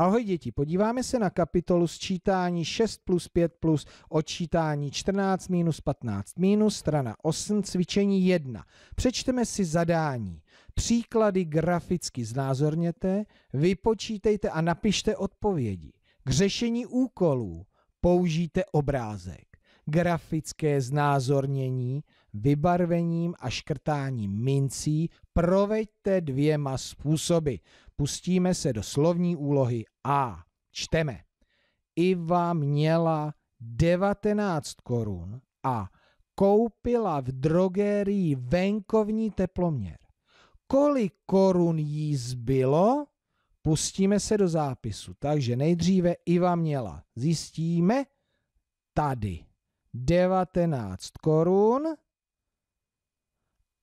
Ahoj děti, podíváme se na kapitolu sčítání 6 plus 5 plus odčítání 14 minus 15 minus strana 8 cvičení 1. Přečteme si zadání. Příklady graficky znázorněte, vypočítejte a napište odpovědi. K řešení úkolů použijte obrázek grafické znázornění, vybarvením a škrtáním mincí proveďte dvěma způsoby. Pustíme se do slovní úlohy A. Čteme. Iva měla 19 korun a koupila v drogérii venkovní teploměr. Kolik korun jí zbylo? Pustíme se do zápisu. Takže nejdříve Iva měla. Zjistíme tady. 19 korun.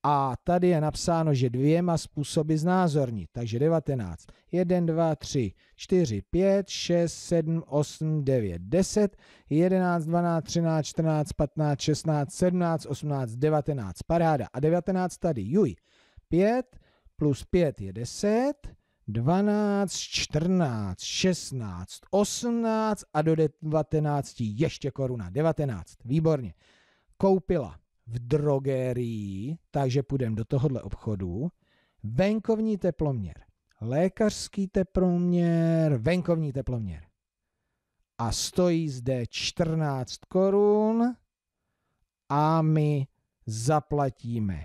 A tady je napsáno, že dvěma způsoby znázornit. Takže 19. 1, 2, 3, 4, 5, 6, 7, 8, 9, 10, 11, 12, 13, 14, 15, 16, 17, 18, 19. Paráda. A 19 tady, juj. 5 plus 5 je 10 12, 14, 16, 18 a do 19 ještě koruna. 19, výborně. Koupila v drogerii, takže půjdeme do tohohle obchodu. Venkovní teploměr, lékařský teploměr, venkovní teploměr. A stojí zde 14 korun a my zaplatíme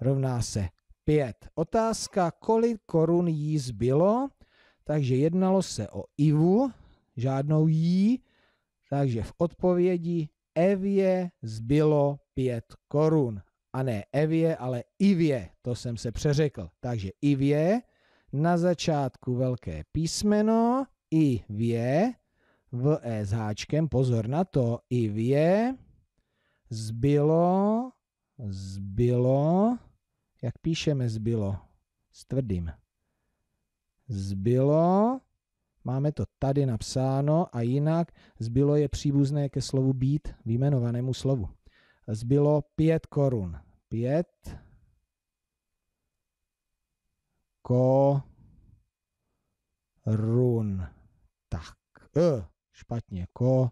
rovná se 5. Otázka, kolik korun jí zbylo, takže jednalo se o Ivu, žádnou jí, takže v odpovědi Evě zbylo 5 korun. A ne Evě, ale Ivě, to jsem se přeřekl. Takže Ivě, na začátku velké písmeno, i vě, v e s háčkem, pozor na to, i vě, zbylo, zbylo, jak píšeme zbylo? S tvrdým. Zbylo, máme to tady napsáno a jinak zbylo je příbuzné ke slovu být, vyjmenovanému slovu. Zbylo pět korun. Pět korun. Tak, e, špatně, korun.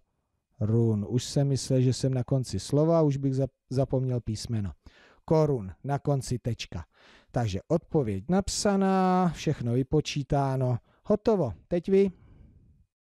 Už jsem myslel, že jsem na konci slova, už bych zapomněl písmeno korun, na konci tečka. Takže odpověď napsaná, všechno vypočítáno, hotovo, teď vy.